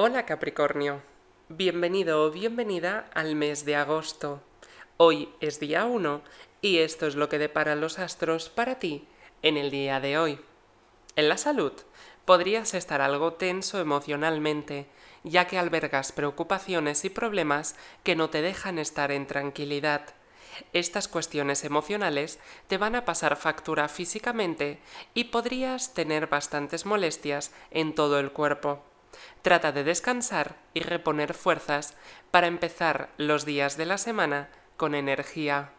Hola Capricornio, bienvenido o bienvenida al mes de agosto. Hoy es día 1 y esto es lo que depara los astros para ti en el día de hoy. En la salud, podrías estar algo tenso emocionalmente, ya que albergas preocupaciones y problemas que no te dejan estar en tranquilidad. Estas cuestiones emocionales te van a pasar factura físicamente y podrías tener bastantes molestias en todo el cuerpo. Trata de descansar y reponer fuerzas para empezar los días de la semana con energía.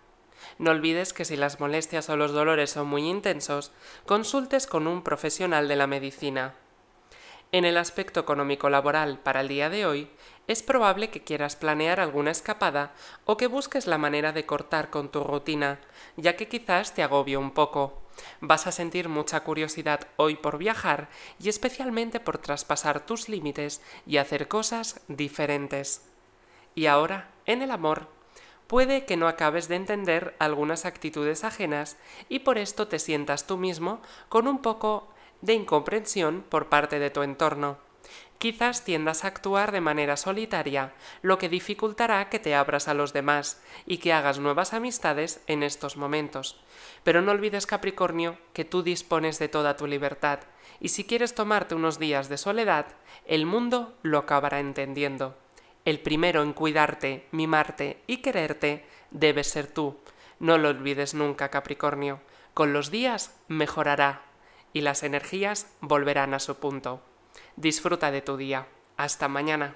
No olvides que si las molestias o los dolores son muy intensos, consultes con un profesional de la medicina. En el aspecto económico laboral para el día de hoy, es probable que quieras planear alguna escapada o que busques la manera de cortar con tu rutina, ya que quizás te agobie un poco. Vas a sentir mucha curiosidad hoy por viajar y especialmente por traspasar tus límites y hacer cosas diferentes. Y ahora, en el amor, puede que no acabes de entender algunas actitudes ajenas y por esto te sientas tú mismo con un poco de incomprensión por parte de tu entorno. Quizás tiendas a actuar de manera solitaria, lo que dificultará que te abras a los demás y que hagas nuevas amistades en estos momentos. Pero no olvides, Capricornio, que tú dispones de toda tu libertad, y si quieres tomarte unos días de soledad, el mundo lo acabará entendiendo. El primero en cuidarte, mimarte y quererte debe ser tú. No lo olvides nunca, Capricornio. Con los días mejorará y las energías volverán a su punto. Disfruta de tu día. Hasta mañana.